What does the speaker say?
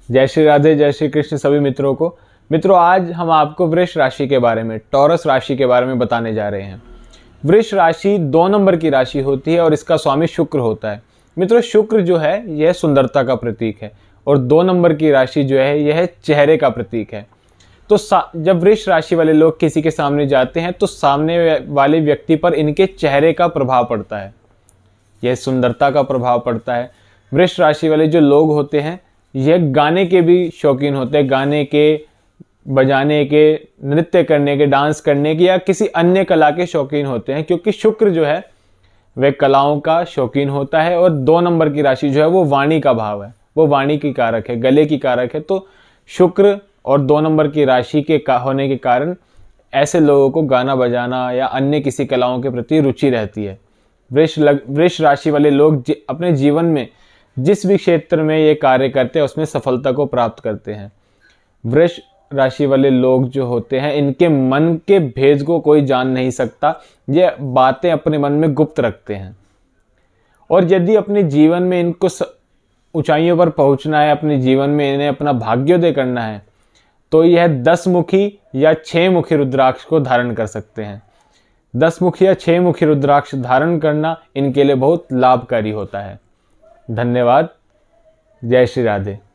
जय श्री राधे जय श्री कृष्ण सभी मित्रों को मित्रों आज हम आपको वृष राशि के बारे में टॉरस राशि के बारे में बताने जा रहे हैं वृष राशि दो नंबर की राशि होती है और इसका स्वामी शुक्र होता है मित्रों शुक्र जो है यह सुंदरता का प्रतीक है और दो नंबर की राशि जो है यह चेहरे का प्रतीक है तो जब वृक्ष राशि वाले लोग किसी के सामने जाते हैं तो सामने वाले व्यक्ति पर इनके चेहरे का प्रभाव पड़ता है यह सुंदरता का प्रभाव पड़ता है वृक्ष राशि वाले जो लोग होते हैं यह गाने के भी शौकीन होते हैं गाने के बजाने के नृत्य करने के डांस करने के या किसी अन्य कला के शौकीन होते हैं क्योंकि शुक्र जो है वह कलाओं का शौकीन होता है और दो नंबर की राशि जो है वो वाणी का भाव है वो वाणी की कारक है गले की कारक है तो शुक्र और दो नंबर की राशि के का होने के कारण ऐसे लोगों को गाना बजाना या अन्य किसी कलाओं के प्रति रुचि रहती है वृक्ष लग वृक्ष राशि वाले लोग जि, अपने जीवन में जिस भी क्षेत्र में ये कार्य करते हैं उसमें सफलता को प्राप्त करते हैं वृक्ष राशि वाले लोग जो होते हैं इनके मन के भेद को कोई जान नहीं सकता ये बातें अपने मन में गुप्त रखते हैं और यदि अपने जीवन में इनको ऊंचाइयों पर पहुंचना है अपने जीवन में इन्हें अपना भाग्योदय करना है तो यह दस मुखी या छः मुखी रुद्राक्ष को धारण कर सकते हैं दस मुखी या छः मुखी रुद्राक्ष धारण करना इनके लिए बहुत लाभकारी होता है धन्यवाद जय श्री राधे